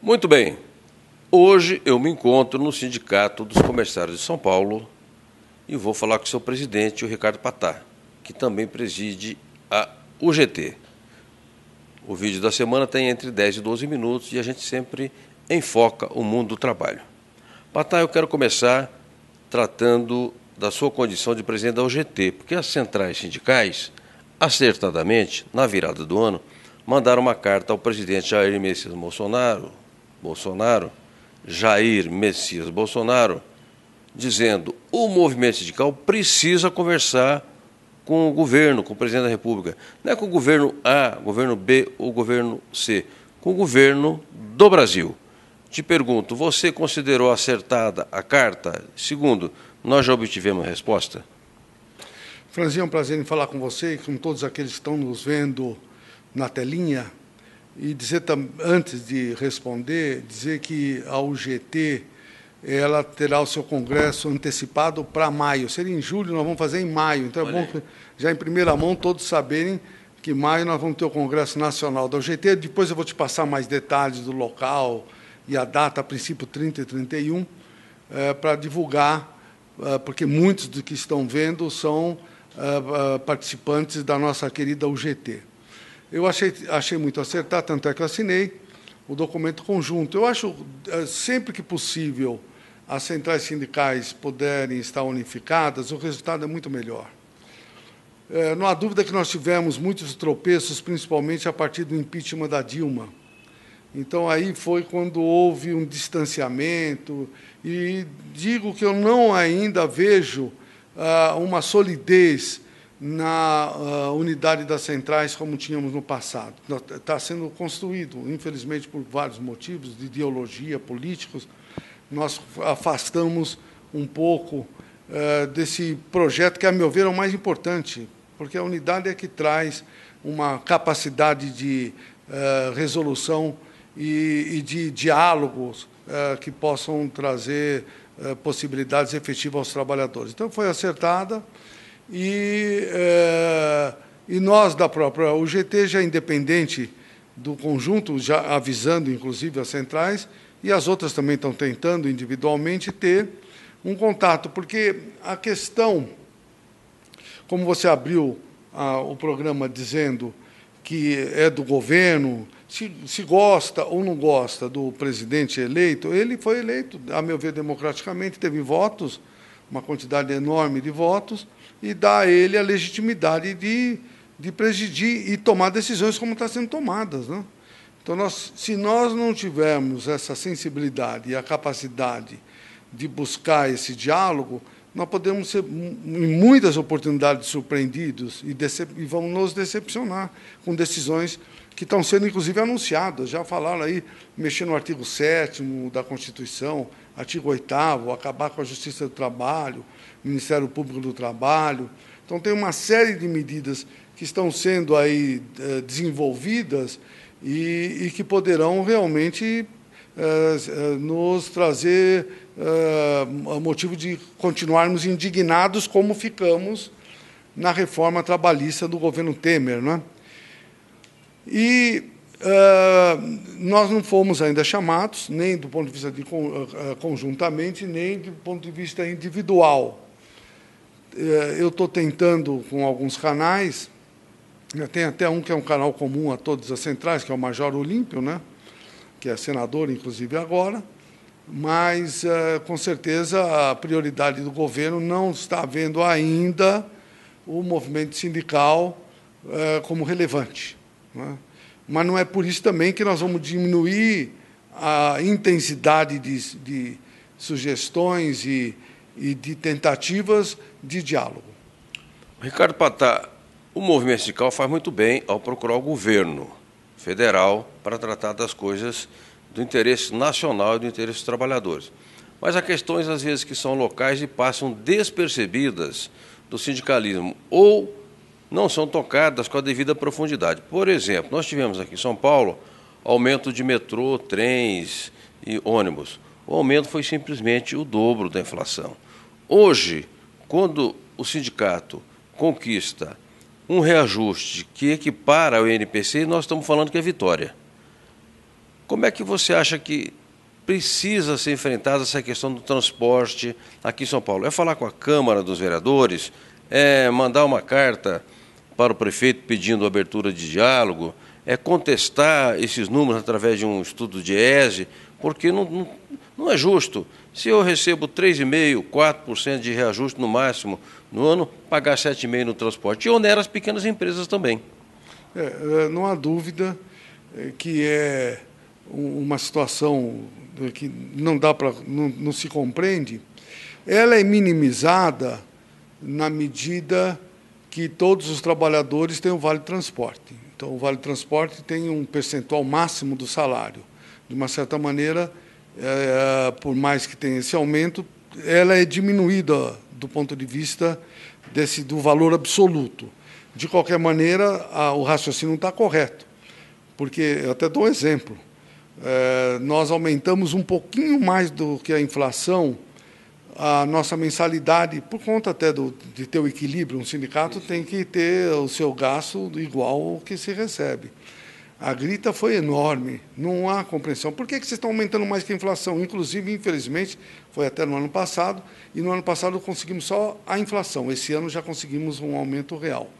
Muito bem. Hoje eu me encontro no Sindicato dos Comerciários de São Paulo e vou falar com o seu presidente, o Ricardo Patá, que também preside a UGT. O vídeo da semana tem entre 10 e 12 minutos e a gente sempre enfoca o mundo do trabalho. Patá, eu quero começar tratando da sua condição de presidente da UGT, porque as centrais sindicais acertadamente, na virada do ano, mandaram uma carta ao presidente Jair Messias Bolsonaro, Bolsonaro, Jair Messias Bolsonaro, dizendo: o movimento sindical precisa conversar com o governo, com o presidente da República. Não é com o governo A, governo B ou governo C, com o governo do Brasil. Te pergunto, você considerou acertada a carta? Segundo, nós já obtivemos resposta? Franzinho, é um prazer em falar com você e com todos aqueles que estão nos vendo na telinha. E dizer, antes de responder, dizer que a UGT ela terá o seu congresso antecipado para maio. Seria em julho, nós vamos fazer em maio. Então é bom que, já em primeira mão, todos saberem que em maio nós vamos ter o Congresso Nacional da UGT. Depois eu vou te passar mais detalhes do local e a data, a princípio 30 e 31, é, para divulgar, é, porque muitos do que estão vendo são ah, ah, participantes da nossa querida UGT. Eu achei, achei muito acertar, tanto é que eu assinei o documento conjunto. Eu acho, eh, sempre que possível, as centrais sindicais puderem estar unificadas, o resultado é muito melhor. Eh, não há dúvida que nós tivemos muitos tropeços, principalmente a partir do impeachment da Dilma. Então, aí foi quando houve um distanciamento, e digo que eu não ainda vejo ah, uma solidez na ah, unidade das centrais como tínhamos no passado. Está tá sendo construído, infelizmente, por vários motivos de ideologia, políticos, nós afastamos um pouco eh, desse projeto que, a meu ver, é o mais importante, porque a unidade é que traz uma capacidade de eh, resolução e de diálogos eh, que possam trazer eh, possibilidades efetivas aos trabalhadores. Então, foi acertada e, é, e nós da própria UGT, já independente do conjunto, já avisando, inclusive, as centrais, e as outras também estão tentando individualmente ter um contato, porque a questão, como você abriu o programa dizendo que é do governo, se, se, gosta ou não gosta do presidente eleito, ele foi eleito, a meu ver, democraticamente, teve votos, uma quantidade enorme de votos, e dá a ele a legitimidade de, de presidir e tomar decisões como está sendo tomadas. Né? Então, nós, se nós não tivermos essa sensibilidade e a capacidade de buscar esse diálogo, nós podemos ser, em muitas oportunidades, surpreendidos e, e vamos nos decepcionar com decisões que estão sendo, inclusive, anunciadas. Já falaram aí, mexer no artigo 7 da Constituição, artigo 8 acabar com a Justiça do Trabalho, Ministério Público do Trabalho. Então, tem uma série de medidas que estão sendo aí eh, desenvolvidas e, e que poderão realmente eh, eh, nos trazer eh, motivo de continuarmos indignados como ficamos na reforma trabalhista do governo Temer. Não é? E nós não fomos ainda chamados, nem do ponto de vista de conjuntamente, nem do ponto de vista individual. eu estou tentando com alguns canais, né, tem até um que é um canal comum a todas as centrais, que é o Major Olímpio, né? que é senador, inclusive agora, mas eh, com certeza a prioridade do governo não está vendo ainda o movimento sindical eh, como relevante. É? Mas não é por isso também que nós vamos diminuir a intensidade de, de sugestões e, e, de tentativas de diálogo. Ricardo Patá, o movimento sindical faz muito bem ao procurar o governo federal para tratar das coisas do interesse nacional e do interesse dos trabalhadores. Mas há questões, às vezes, que são locais e passam despercebidas do sindicalismo ou não são tocadas com a devida profundidade. Por exemplo, nós tivemos aqui em São Paulo aumento de metrô, trens e ônibus. O aumento foi simplesmente o dobro da inflação. Hoje, quando o sindicato conquista um reajuste que equipara ao INPC, nós estamos falando que é vitória. Como é que você acha que precisa ser enfrentada essa questão do transporte aqui em São Paulo? É falar com a Câmara dos Vereadores? É mandar uma carta para o prefeito pedindo abertura de diálogo? É contestar esses números através de um estudo de ESE? Porque não, não, não é justo se eu recebo 3,5%, 4% de reajuste no máximo no ano, pagar 7,5% no transporte. E onera as pequenas empresas também. É, é não há dúvida é, que é uma situação é, que não dá para não, não, se compreende, ela é minimizada na medida que todos os trabalhadores têm o vale transporte. Então o vale transporte tem um percentual máximo do salário. De uma certa maneira, é, é, por mais que tenha esse aumento, ela é diminuída do ponto de vista desse, do valor absoluto. De qualquer maneira, a, o raciocínio não está correto, porque, eu até dou um exemplo, é, nós aumentamos um pouquinho mais do que a inflação a nossa mensalidade, por conta até do, de ter o equilíbrio, um sindicato tem que ter o seu gasto igual ao que se recebe. A grita foi enorme, não há compreensão. Por que, que vocês estão aumentando mais que a inflação? Inclusive, infelizmente, foi até no ano passado, e no ano passado conseguimos só a inflação, esse ano já conseguimos um aumento real.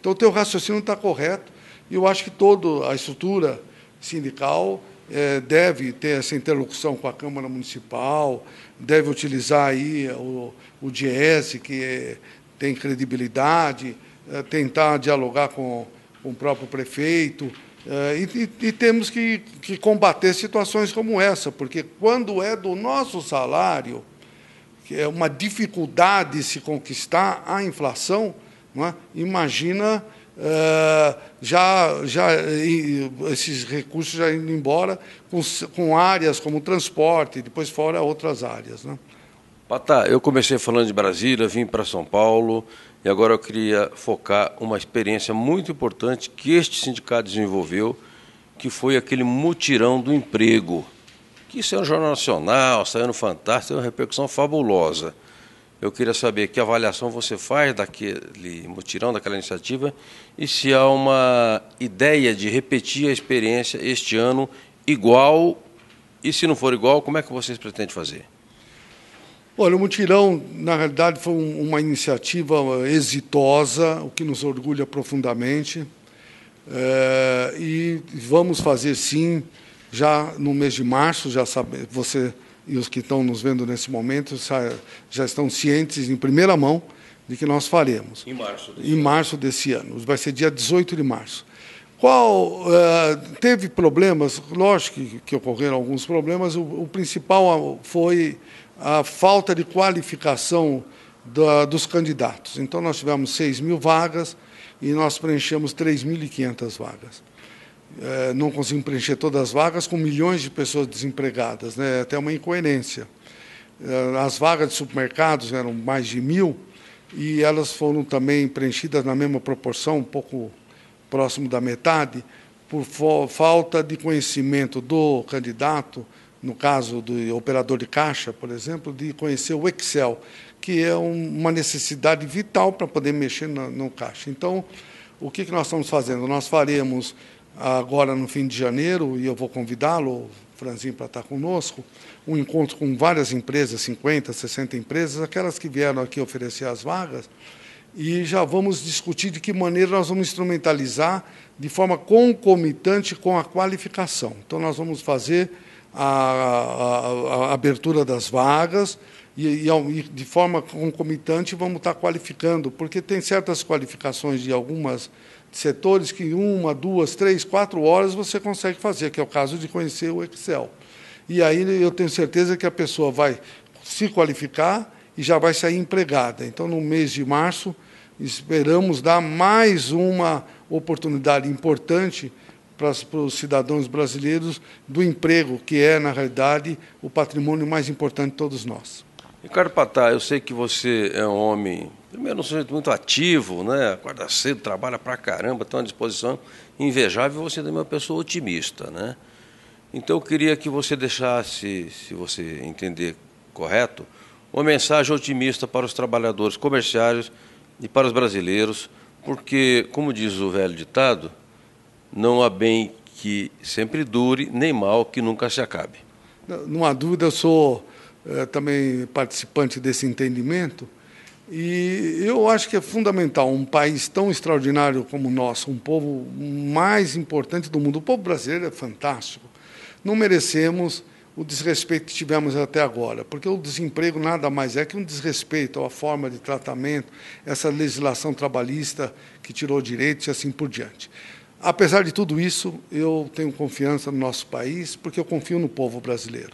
Então, o teu raciocínio está correto, e eu acho que toda a estrutura sindical é, deve ter essa interlocução com a Câmara Municipal, deve utilizar aí o, o DIES, que é, tem credibilidade, é, tentar dialogar com, com o próprio prefeito, é, e, e, e temos que, que combater situações como essa, porque quando é do nosso salário, que é uma dificuldade se conquistar a inflação, é? imagina é, já, já esses recursos já indo embora com, com áreas como transporte, depois fora outras áreas. Não é? Patá, eu comecei falando de Brasília, vim para São Paulo e agora eu queria focar uma experiência muito importante que este sindicato desenvolveu, que foi aquele mutirão do emprego, que é um Jornal Nacional, saiu no é Fantástico, teve é uma repercussão fabulosa. Eu queria saber que avaliação você faz daquele mutirão, daquela iniciativa, e se há uma ideia de repetir a experiência este ano igual, e se não for igual, como é que vocês pretendem fazer? Olha, o mutirão, na realidade, foi uma iniciativa eh, exitosa, o que nos orgulha profundamente. É, e vamos fazer sim, já no mês de março, já sabe, você e os que estão nos vendo nesse momento já estão cientes em primeira mão de que nós faremos. Em março desse, em março desse ano. Vai ser dia 18 de março. Qual eh, teve problemas? Lógico que, ocorreram alguns problemas. O, principal ah, foi a falta de qualificação da, dos candidatos. Então, nós tivemos 6 mil vagas e nós preenchemos 3.500 vagas. É, não conseguimos preencher todas as vagas com milhões de pessoas desempregadas, né? É até uma incoerência. É, as vagas de supermercados eram mais de mil e elas foram também preenchidas na mesma proporção, um pouco próximo da metade, por falta de conhecimento do candidato no caso do operador de caixa, por exemplo, de conhecer o Excel, que é uma necessidade vital para poder mexer no, no caixa. Então, o que, que nós estamos fazendo? Nós faremos agora no fim de janeiro, e eu vou convidá-lo, Franzinho, para estar conosco, um encontro com várias empresas, 50, 60 empresas, aquelas que vieram aqui oferecer as vagas, e já vamos discutir de que maneira nós vamos instrumentalizar de forma concomitante com a qualificação. Então, nós vamos fazer a, a, a abertura das vagas e, e, de forma concomitante, vamos estar qualificando, porque tem certas qualificações de algumas setores que em uma, duas, três, quatro horas você consegue fazer, que é o caso de conhecer o Excel. E aí eu tenho certeza que a pessoa vai se qualificar e já vai sair empregada. Então, no mês de março, esperamos dar mais uma oportunidade importante para, os cidadãos brasileiros do emprego, que é, na realidade, o patrimônio mais importante de todos nós. Ricardo Patá, eu sei que você é um homem, primeiro, um sujeito muito ativo, né? acorda cedo, trabalha pra caramba, tem uma disposição invejável, você também é uma pessoa otimista. Né? Então, eu queria que você deixasse, se você entender correto, uma mensagem otimista para os trabalhadores comerciários e para os brasileiros, porque, como diz o velho ditado, não há bem que sempre dure, nem mal que nunca se acabe. Não há dúvida, eu sou é, também participante desse entendimento e eu acho que é fundamental um país tão extraordinário como o nosso, um povo mais importante do mundo. O povo brasileiro é fantástico. Não merecemos o desrespeito que tivemos até agora, porque o desemprego nada mais é que um desrespeito à forma de tratamento, essa legislação trabalhista que tirou direitos e assim por diante. Apesar de tudo isso, eu tenho confiança no nosso país, porque eu confio no povo brasileiro.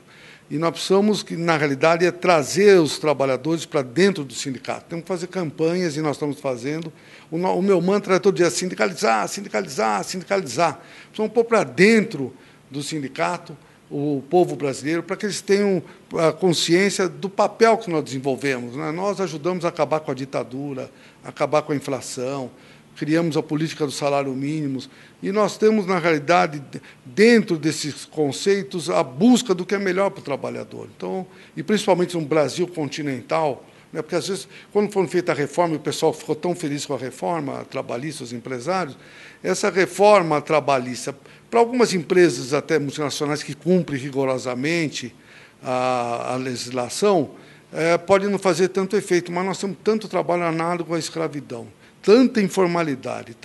E nós precisamos, que, na realidade, é trazer os trabalhadores para dentro do sindicato. Temos que fazer campanhas, e nós estamos fazendo. O, o meu mantra é todo dia sindicalizar, sindicalizar, sindicalizar. Precisamos pôr para dentro do sindicato o povo brasileiro, para que eles tenham a ah, consciência do papel que nós desenvolvemos. Né? Nós ajudamos a acabar com a ditadura, acabar com a inflação, criamos a política do salário mínimo, e nós temos, na realidade, dentro desses conceitos, a busca do que é melhor para o trabalhador. Então, e principalmente no Brasil continental, né, porque às vezes, quando foi feita a reforma, o pessoal ficou tão feliz com a reforma trabalhista, os empresários, essa reforma trabalhista, para algumas empresas, até multinacionais, que cumprem rigorosamente a, a legislação, é, pode não fazer tanto efeito, mas nós temos tanto trabalho análogo à escravidão tanta informalidade.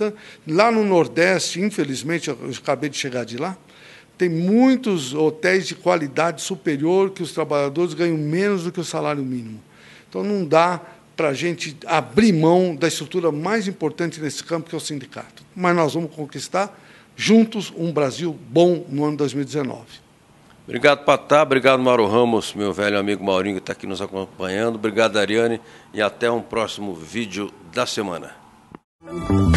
Lá no Nordeste, infelizmente, eu acabei de chegar de lá, tem muitos hotéis de qualidade superior que os trabalhadores ganham menos do que o salário mínimo. Então, não dá para a gente abrir mão da estrutura mais importante nesse campo, que é o sindicato. Mas nós vamos conquistar juntos um Brasil bom no ano 2019. Obrigado, Patá. Obrigado, Mauro Ramos, meu velho amigo Maurinho, que está aqui nos acompanhando. Obrigado, Ariane. E até um próximo vídeo da semana. Thank you.